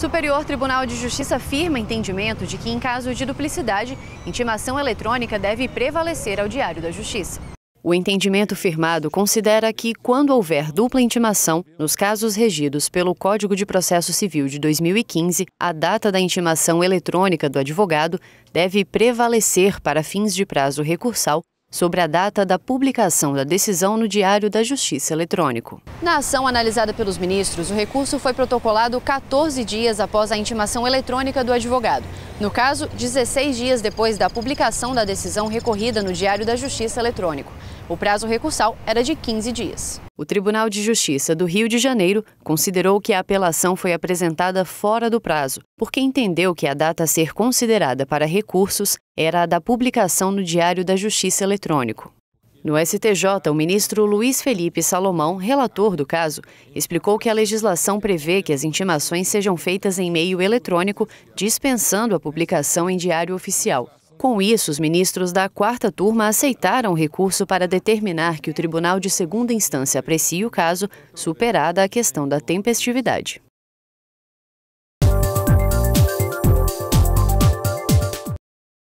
Superior Tribunal de Justiça firma entendimento de que, em caso de duplicidade, intimação eletrônica deve prevalecer ao Diário da Justiça. O entendimento firmado considera que, quando houver dupla intimação, nos casos regidos pelo Código de Processo Civil de 2015, a data da intimação eletrônica do advogado deve prevalecer para fins de prazo recursal sobre a data da publicação da decisão no Diário da Justiça Eletrônico. Na ação analisada pelos ministros, o recurso foi protocolado 14 dias após a intimação eletrônica do advogado. No caso, 16 dias depois da publicação da decisão recorrida no Diário da Justiça Eletrônico. O prazo recursal era de 15 dias. O Tribunal de Justiça do Rio de Janeiro considerou que a apelação foi apresentada fora do prazo, porque entendeu que a data a ser considerada para recursos era a da publicação no Diário da Justiça Eletrônico. No STJ, o ministro Luiz Felipe Salomão, relator do caso, explicou que a legislação prevê que as intimações sejam feitas em meio eletrônico, dispensando a publicação em diário oficial. Com isso, os ministros da quarta turma aceitaram o recurso para determinar que o tribunal de segunda instância aprecie o caso, superada a questão da tempestividade.